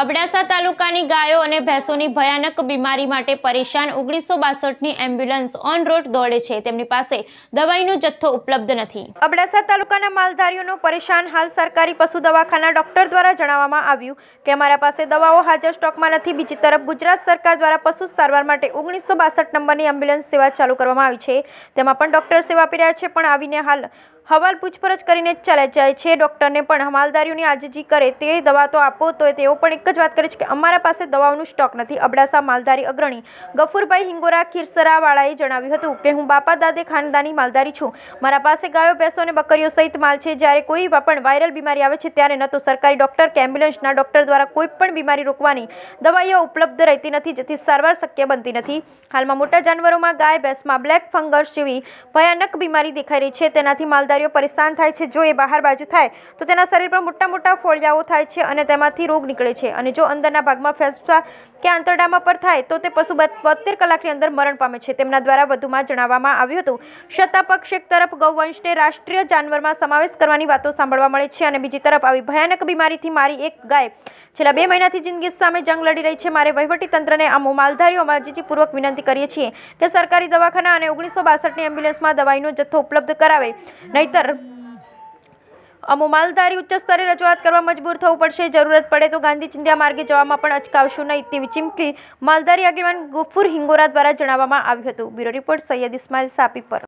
અબડાસા તાલુકાની ગાયો અને ભેંસોની ભયાનક બીમારી માટે પરેશાન ઓગણીસો બાસઠની એમ્બ્યુલન્સ ઓન રોડ દોડે છે તેમની પાસે દવાઈનો જથ્થો ઉપલબ્ધ નથી અબડાસા તાલુકાના માલધારીઓનો પરેશાન હાલ સરકારી પશુ દવાખાના ડોક્ટર દ્વારા જણાવવામાં આવ્યું કે અમારા પાસે દવાઓ હાજર સ્ટોકમાં નથી બીજી તરફ ગુજરાત સરકાર દ્વારા પશુ સારવાર માટે ઓગણીસો બાસઠ નંબરની એમ્બ્યુલન્સ સેવા ચાલુ કરવામાં આવી છે તેમાં પણ ડોક્ટર સેવા આપી રહ્યા છે પણ આવીને હાલ હવાલ પૂછપરછ કરીને ચલા ચાય છે ડોક્ટર ને પણ હમાલદારીઓને આજે જી કરે તે દવા તો આપો તો એ તેઓ પણ એક જ વાત કરે છે કે અમારા પાસે દવાઓનો સ્ટોક નથી અભડાસા માલદારી અગ્રણી ગફૂરભાઈ હિંગોરા ખિરસરા વાળે જણાવ્યું હતું કે હું બાપા દાદા દે ખાનાદની માલદારી છું મારા પાસે ગાયો બેસોને બકરીઓ સહિત માલ છે જ્યારે કોઈ પણ વાયરલ બીમારી આવે છે ત્યારે ન તો સરકારી ડોક્ટર કે એમ્બ્યુલન્સના ડોક્ટર દ્વારા કોઈ પણ બીમારી રોકવાની દવાઓ ઉપલબ્ધ રહેતી નથી જેથી સારવાર શક્ય બનતી નથી હાલમાં મોટા જનવરોમાં ગાય બેસમાં બ્લેક ફંગસ જેવી ભયાનક બીમારી દેખાઈ રહી છે તેનાથી માલ કર્મચારીઓ પરેશાન થાય છે જો એ બહાર બાજુ થાય તો તેના શરીર પર મોટા મોટા ફોળિયાઓ થાય છે અને તેમાંથી રોગ નીકળે છે અને જો અંદરના ભાગમાં ફેફસા કે આંતરડામાં પર થાય તો તે પશુ બોતેર કલાકની અંદર મરણ પામે છે તેમના દ્વારા વધુમાં જણાવવામાં આવ્યું હતું શતાપક શેખ તરફ ગૌવંશને રાષ્ટ્રીય જાનવરમાં સમાવેશ કરવાની વાતો સાંભળવા મળે છે અને બીજી તરફ આવી ભયાનક બીમારીથી મારી એક ગાય છેલ્લા બે મહિનાથી જિંદગી સામે જંગ લડી રહી છે મારે વહીવટી તંત્રને આ માલધારીઓ અરજીપૂર્વક વિનંતી કરીએ છીએ કે સરકારી દવાખાના અને ઓગણીસો બાસઠની એમ્બ્યુલન્સમાં દવાઈનો જથ્થો ઉપલબ્ધ કરાવે નહીં નહીતર અમો માલધારી ઉચ્ચ સ્તરે રજૂઆત કરવા મજબૂર થવું પડશે જરૂરત પડે તો ગાંધી ચિંધ્યા માર્ગે જવામાં પણ અચકાવશું નહીં તેવી ચીમકી માલધારી આગેવાન ગોફુર હિંગોરા દ્વારા જણાવવામાં આવ્યું હતું બ્યુરો રિપોર્ટ સૈયદ ઇસ્માઇલ સાપી પર